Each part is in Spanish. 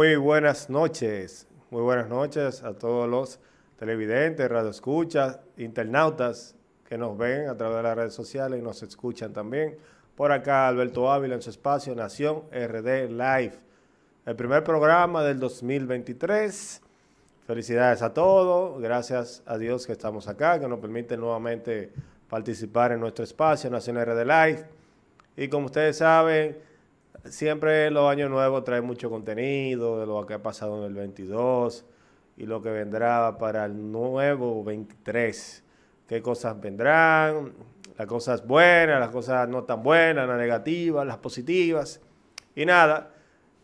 Muy buenas noches, muy buenas noches a todos los televidentes, radioescuchas, internautas que nos ven a través de las redes sociales y nos escuchan también. Por acá Alberto Ávila en su espacio Nación RD Live, el primer programa del 2023. Felicidades a todos, gracias a Dios que estamos acá, que nos permite nuevamente participar en nuestro espacio Nación RD Live. Y como ustedes saben, siempre los años nuevos trae mucho contenido de lo que ha pasado en el 22 y lo que vendrá para el nuevo 23. ¿Qué cosas vendrán? Las cosas buenas, las cosas no tan buenas, las negativas, las positivas. Y nada,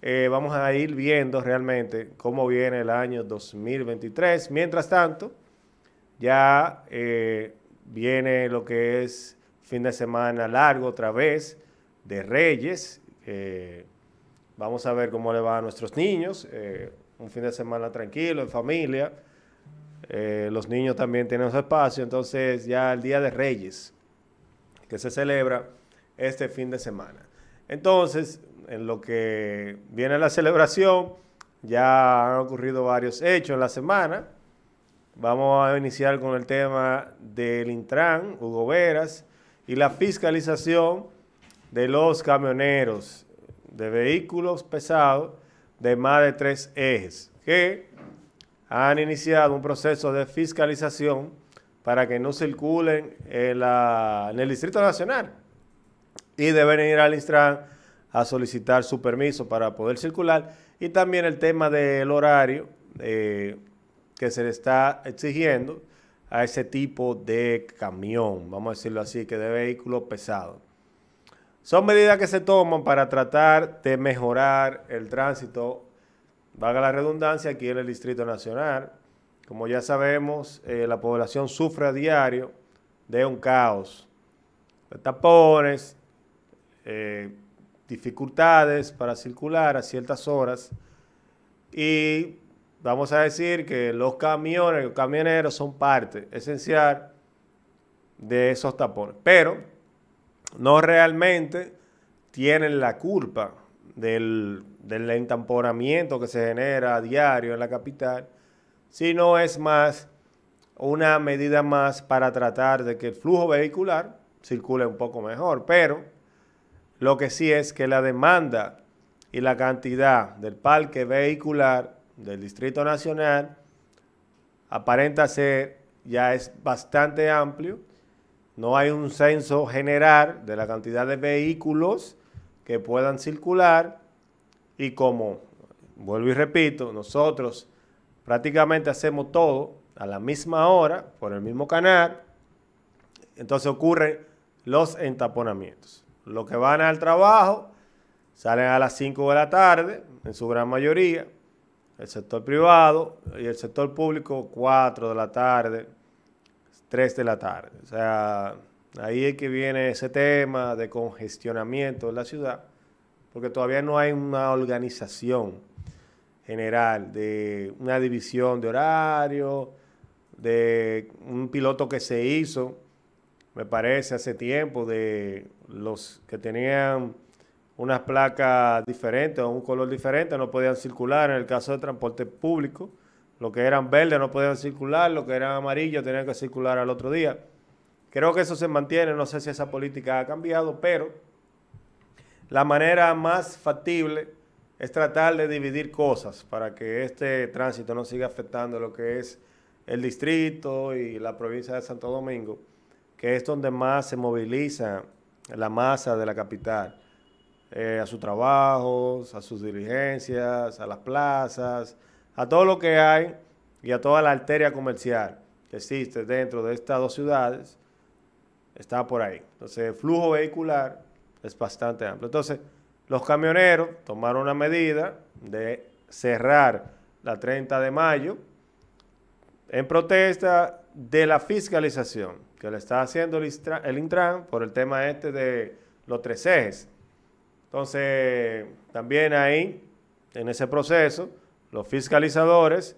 eh, vamos a ir viendo realmente cómo viene el año 2023. Mientras tanto, ya eh, viene lo que es fin de semana largo otra vez de Reyes eh, vamos a ver cómo le va a nuestros niños. Eh, un fin de semana tranquilo, en familia. Eh, los niños también tienen su espacio. Entonces ya el Día de Reyes, que se celebra este fin de semana. Entonces, en lo que viene la celebración, ya han ocurrido varios hechos en la semana. Vamos a iniciar con el tema del Intran, Hugo Veras, y la fiscalización de los camioneros de vehículos pesados de más de tres ejes, que han iniciado un proceso de fiscalización para que no circulen en, el Distrito Nacional y deben ir al Instran a solicitar su permiso para poder circular y también el tema del horario eh, que se le está exigiendo a ese tipo de camión, vamos a decirlo así, que de vehículo pesado. Son medidas que se toman para tratar de mejorar el tránsito, valga la redundancia, aquí en el Distrito Nacional. Como ya sabemos, eh, la población sufre a diario de un caos, de tapones, eh, dificultades para circular a ciertas horas y vamos a decir que los camiones, los camioneros son parte esencial de esos tapones. Pero no realmente tienen la culpa del, del entamporamiento que se genera a diario en la capital, sino es más una medida más para tratar de que el flujo vehicular circule un poco mejor. Pero lo que sí es que la demanda y la cantidad del parque vehicular del Distrito Nacional aparenta ser ya es bastante amplio no hay un censo general de la cantidad de vehículos que puedan circular y como, vuelvo y repito, nosotros prácticamente hacemos todo a la misma hora por el mismo canal, entonces ocurren los entaponamientos. Los que van al trabajo salen a las 5 de la tarde, en su gran mayoría, el sector privado y el sector público 4 de la tarde, 3 de la tarde. O sea, ahí es que viene ese tema de congestionamiento en la ciudad, porque todavía no hay una organización general de una división de horario, de un piloto que se hizo, me parece, hace tiempo, de los que tenían unas placas diferentes o un color diferente, no podían circular en el caso de transporte público lo que eran verdes no podían circular, lo que eran amarillos tenían que circular al otro día. Creo que eso se mantiene, no sé si esa política ha cambiado, pero la manera más factible es tratar de dividir cosas para que este tránsito no siga afectando lo que es el distrito y la provincia de Santo Domingo, que es donde más se moviliza la masa de la capital, eh, a sus trabajos, a sus diligencias, a las plazas, a todo lo que hay y a toda la arteria comercial que existe dentro de estas dos ciudades, está por ahí. Entonces, el flujo vehicular es bastante amplio. Entonces, los camioneros tomaron la medida de cerrar la 30 de mayo en protesta de la fiscalización que le está haciendo el Intran por el tema este de los tres ejes. Entonces, también ahí, en ese proceso, los fiscalizadores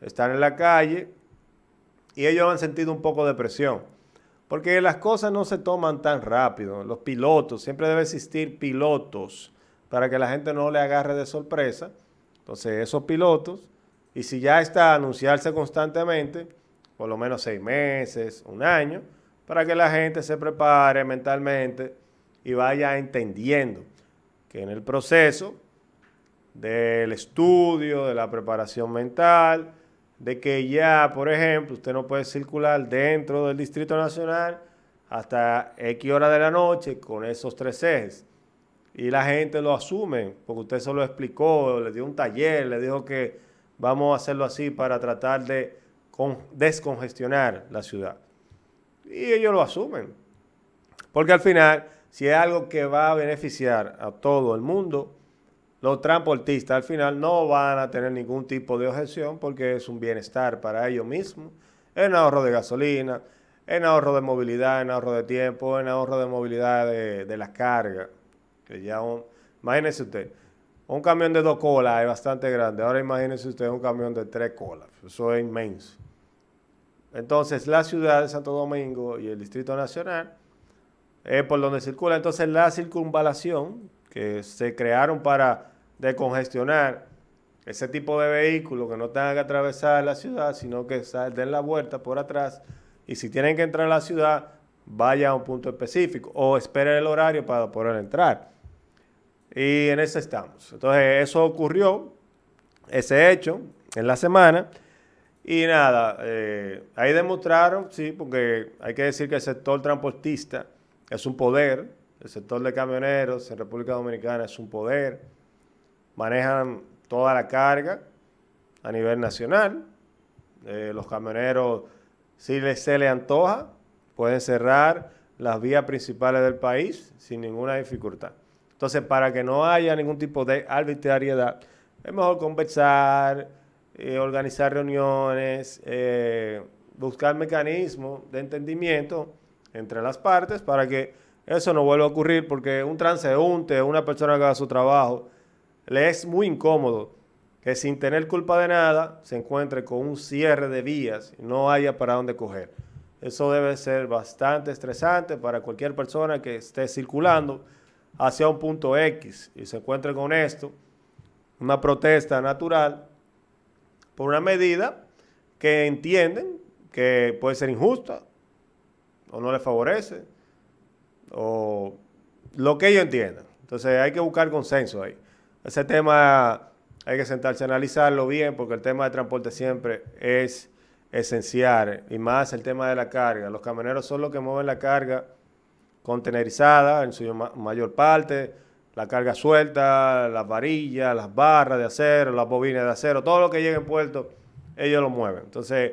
están en la calle y ellos han sentido un poco de presión. Porque las cosas no se toman tan rápido. Los pilotos, siempre debe existir pilotos para que la gente no le agarre de sorpresa. Entonces, esos pilotos, y si ya está a anunciarse constantemente, por lo menos seis meses, un año, para que la gente se prepare mentalmente y vaya entendiendo que en el proceso del estudio, de la preparación mental, de que ya, por ejemplo, usted no puede circular dentro del Distrito Nacional hasta X hora de la noche con esos tres ejes. Y la gente lo asume, porque usted se lo explicó, le dio un taller, le dijo que vamos a hacerlo así para tratar de descongestionar la ciudad. Y ellos lo asumen. Porque al final, si es algo que va a beneficiar a todo el mundo, los transportistas al final no van a tener ningún tipo de objeción porque es un bienestar para ellos mismos, en ahorro de gasolina, en ahorro de movilidad, en ahorro de tiempo, en ahorro de movilidad de, las cargas. Que ya imagínese usted, un camión de dos colas es bastante grande, ahora imagínense usted un camión de tres colas, eso es inmenso. Entonces la ciudad de Santo Domingo y el Distrito Nacional es por donde circula. Entonces la circunvalación que se crearon para de congestionar ese tipo de vehículos que no tengan que atravesar la ciudad, sino que den la vuelta por atrás y si tienen que entrar a la ciudad, vayan a un punto específico o esperen el horario para poder entrar. Y en eso estamos. Entonces, eso ocurrió, ese hecho, en la semana. Y nada, eh, ahí demostraron, sí, porque hay que decir que el sector transportista es un poder, el sector de camioneros en República Dominicana es un poder manejan toda la carga a nivel nacional. Eh, los camioneros, si les, se les antoja, pueden cerrar las vías principales del país sin ninguna dificultad. Entonces, para que no haya ningún tipo de arbitrariedad, es mejor conversar, eh, organizar reuniones, eh, buscar mecanismos de entendimiento entre las partes para que eso no vuelva a ocurrir, porque un transeúnte, una persona que haga su trabajo, le es muy incómodo que sin tener culpa de nada se encuentre con un cierre de vías y no haya para dónde coger. Eso debe ser bastante estresante para cualquier persona que esté circulando hacia un punto X y se encuentre con esto, una protesta natural por una medida que entienden que puede ser injusta o no les favorece o lo que ellos entiendan. Entonces hay que buscar consenso ahí. Ese tema hay que sentarse a analizarlo bien porque el tema de transporte siempre es esencial y más el tema de la carga. Los camioneros son los que mueven la carga contenerizada en su mayor parte, la carga suelta, las varillas, las barras de acero, las bobinas de acero, todo lo que llegue en puerto, ellos lo mueven. Entonces,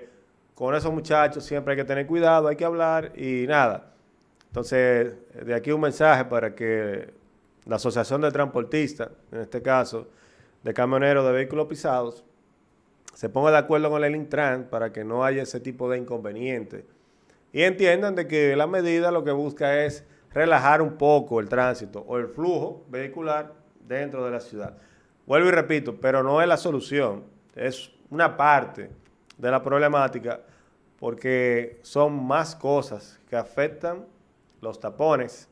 con esos muchachos siempre hay que tener cuidado, hay que hablar y nada. Entonces, de aquí un mensaje para que la Asociación de Transportistas, en este caso, de camioneros de vehículos pisados, se ponga de acuerdo con el Intran para que no haya ese tipo de inconveniente. Y entiendan de que la medida lo que busca es relajar un poco el tránsito o el flujo vehicular dentro de la ciudad. Vuelvo y repito, pero no es la solución, es una parte de la problemática porque son más cosas que afectan los tapones,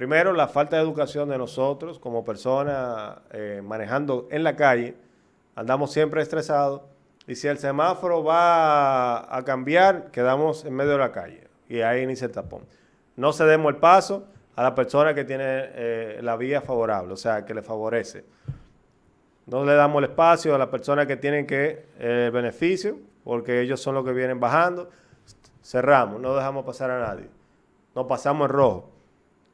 Primero, la falta de educación de nosotros como personas eh, manejando en la calle. Andamos siempre estresados. Y si el semáforo va a cambiar, quedamos en medio de la calle. Y ahí inicia el tapón. No cedemos el paso a la persona que tiene eh, la vía favorable, o sea, que le favorece. No le damos el espacio a la persona que tiene que eh, el beneficio, porque ellos son los que vienen bajando. Cerramos, no dejamos pasar a nadie. No pasamos en rojo.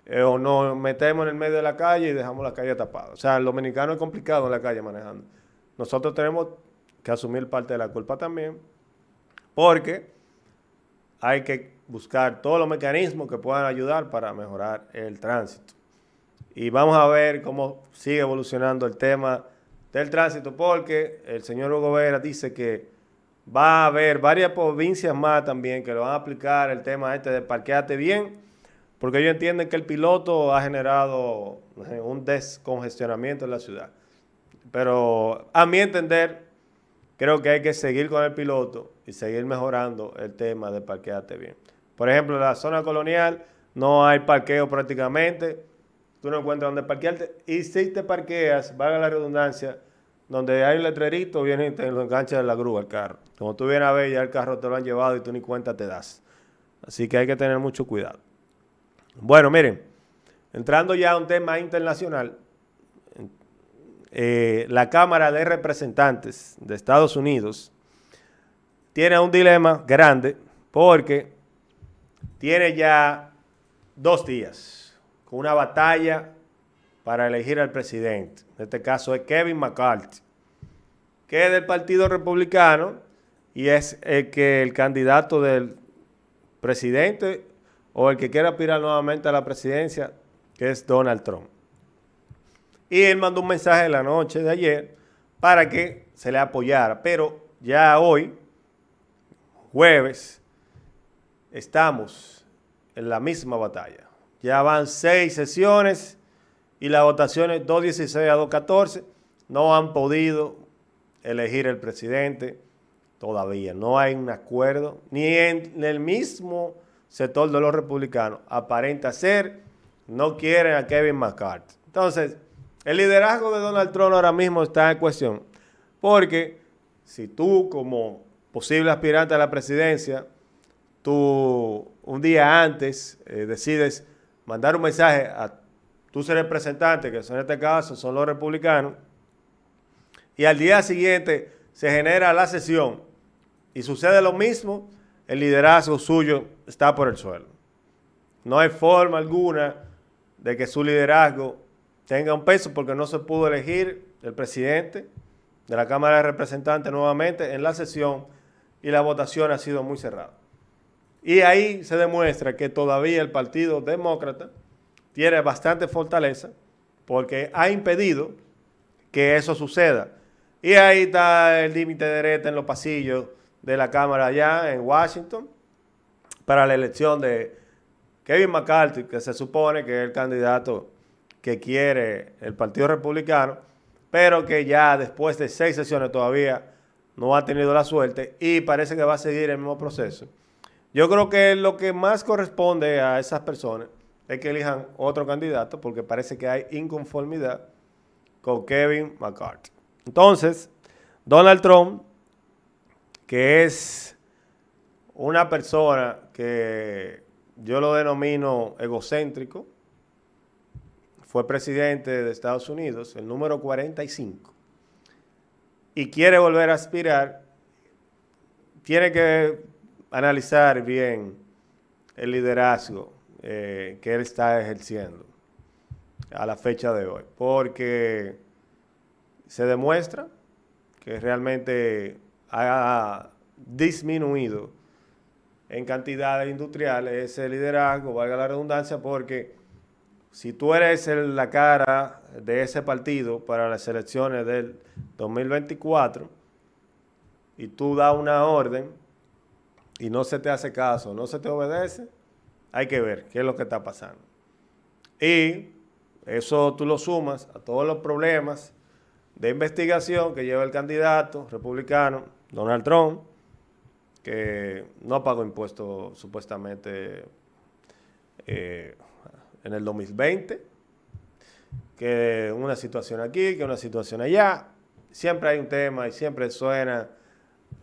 Eh, o nos metemos en el medio de la calle y dejamos la calle tapada. O sea, el dominicano es complicado en la calle manejando. Nosotros tenemos que asumir parte de la culpa también, porque hay que buscar todos los mecanismos que puedan ayudar para mejorar el tránsito. Y vamos a ver cómo sigue evolucionando el tema del tránsito, porque el señor Hugo Vera dice que va a haber varias provincias más también que lo van a aplicar el tema este de parqueate bien porque ellos entienden que el piloto ha generado eh, un descongestionamiento en la ciudad. Pero a mi entender, creo que hay que seguir con el piloto y seguir mejorando el tema de parquearte bien. Por ejemplo, en la zona colonial no hay parqueo prácticamente, tú no encuentras dónde parquearte y si te parqueas, valga la redundancia, donde hay un letrerito, viene y te lo engancha de la grúa el carro. Como tú vienes a ver, ya el carro te lo han llevado y tú ni cuenta te das. Así que hay que tener mucho cuidado. Bueno, miren, entrando ya a un tema internacional, eh, la Cámara de Representantes de Estados Unidos tiene un dilema grande porque tiene ya dos días con una batalla para elegir al presidente. En este caso es Kevin McCarthy, que es del Partido Republicano y es el que el candidato del presidente o el que quiera aspirar nuevamente a la presidencia, que es Donald Trump. Y él mandó un mensaje en la noche de ayer para que se le apoyara. Pero ya hoy, jueves, estamos en la misma batalla. Ya van seis sesiones y las votaciones 2.16 a 2.14 no han podido elegir el presidente todavía. No hay un acuerdo, ni en el mismo sector de los republicanos, aparenta ser, no quieren a Kevin McCarthy. Entonces, el liderazgo de Donald Trump ahora mismo está en cuestión, porque si tú como posible aspirante a la presidencia, tú un día antes eh, decides mandar un mensaje a tus representantes, que son en este caso son los republicanos, y al día siguiente se genera la sesión y sucede lo mismo, el liderazgo suyo está por el suelo. No hay forma alguna de que su liderazgo tenga un peso porque no se pudo elegir el presidente de la Cámara de Representantes nuevamente en la sesión y la votación ha sido muy cerrada. Y ahí se demuestra que todavía el Partido Demócrata tiene bastante fortaleza porque ha impedido que eso suceda. Y ahí está el límite de derecha en los pasillos de la Cámara allá en Washington, para la elección de Kevin McCarthy, que se supone que es el candidato que quiere el Partido Republicano, pero que ya después de seis sesiones todavía no ha tenido la suerte y parece que va a seguir el mismo proceso. Yo creo que lo que más corresponde a esas personas es que elijan otro candidato porque parece que hay inconformidad con Kevin McCarthy. Entonces, Donald Trump, que es una persona que yo lo denomino egocéntrico, fue presidente de Estados Unidos, el número 45, y quiere volver a aspirar, tiene que analizar bien el liderazgo eh, que él está ejerciendo a la fecha de hoy, porque se demuestra que realmente ha disminuido en cantidades industriales ese liderazgo, valga la redundancia, porque si tú eres la cara de ese partido para las elecciones del 2024 y tú das una orden y no se te hace caso, no se te obedece, hay que ver qué es lo que está pasando. Y eso tú lo sumas a todos los problemas de investigación que lleva el candidato republicano Donald Trump que no pagó impuestos supuestamente eh, en el 2020, que una situación aquí, que una situación allá, siempre hay un tema y siempre suena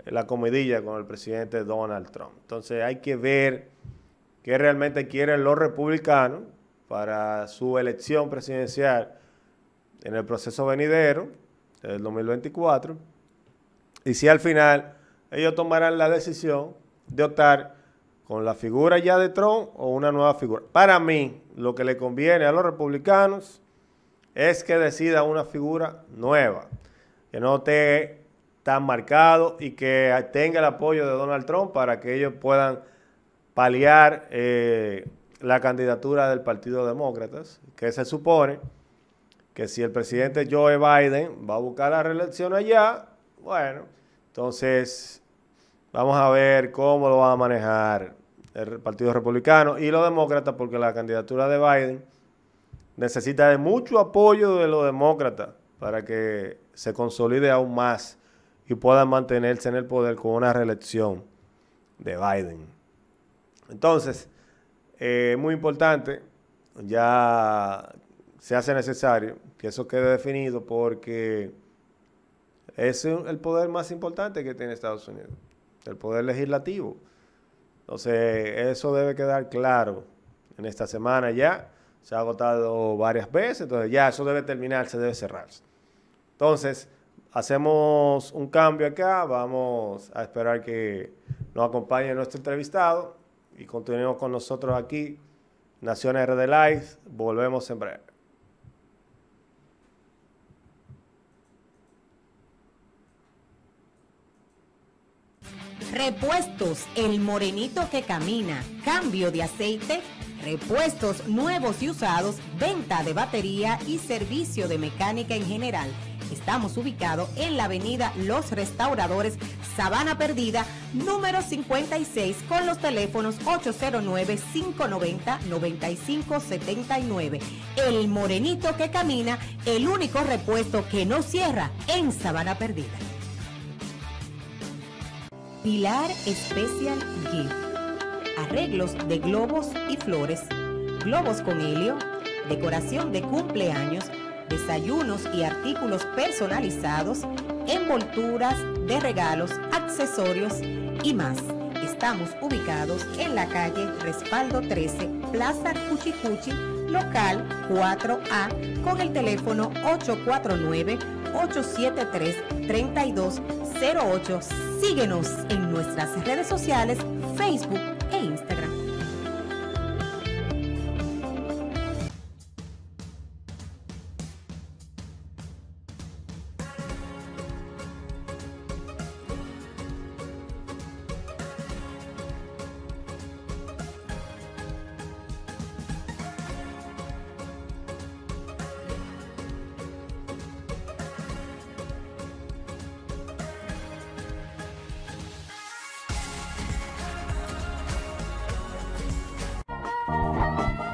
la comidilla con el presidente Donald Trump. Entonces hay que ver qué realmente quieren los republicanos para su elección presidencial en el proceso venidero del 2024 y si al final ellos tomarán la decisión de optar con la figura ya de Trump o una nueva figura. Para mí, lo que le conviene a los republicanos es que decida una figura nueva, que no esté tan marcado y que tenga el apoyo de Donald Trump para que ellos puedan paliar eh, la candidatura del Partido Demócrata, que se supone que si el presidente Joe Biden va a buscar la reelección allá, bueno, entonces Vamos a ver cómo lo va a manejar el Partido Republicano y los demócratas, porque la candidatura de Biden necesita de mucho apoyo de los demócratas para que se consolide aún más y pueda mantenerse en el poder con una reelección de Biden. Entonces, eh, es muy importante, ya se hace necesario que eso quede definido porque es el poder más importante que tiene Estados Unidos del Poder Legislativo. Entonces, eso debe quedar claro en esta semana ya. Se ha agotado varias veces, entonces ya eso debe terminarse, debe cerrarse. Entonces, hacemos un cambio acá, vamos a esperar que nos acompañe nuestro entrevistado y continuemos con nosotros aquí, Naciones Red Live, volvemos en breve. Repuestos, el morenito que camina, cambio de aceite, repuestos nuevos y usados, venta de batería y servicio de mecánica en general. Estamos ubicados en la avenida Los Restauradores, Sabana Perdida, número 56, con los teléfonos 809-590-9579. El morenito que camina, el único repuesto que no cierra en Sabana Perdida. Pilar Special Gift. Arreglos de globos y flores, globos con helio, decoración de cumpleaños, desayunos y artículos personalizados, envolturas de regalos, accesorios y más. Estamos ubicados en la calle Respaldo 13 Plaza Cuchicuchi, local 4A, con el teléfono 849-873-3208. Síguenos en nuestras redes sociales, Facebook,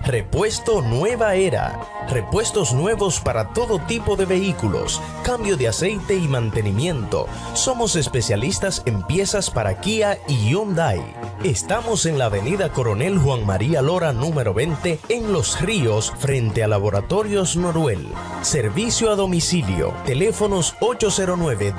Repuesto Nueva Era. Repuestos nuevos para todo tipo de vehículos, cambio de aceite y mantenimiento. Somos especialistas en piezas para Kia y Hyundai. Estamos en la avenida Coronel Juan María Lora número 20 en Los Ríos frente a Laboratorios Noruel. Servicio a domicilio. Teléfonos 809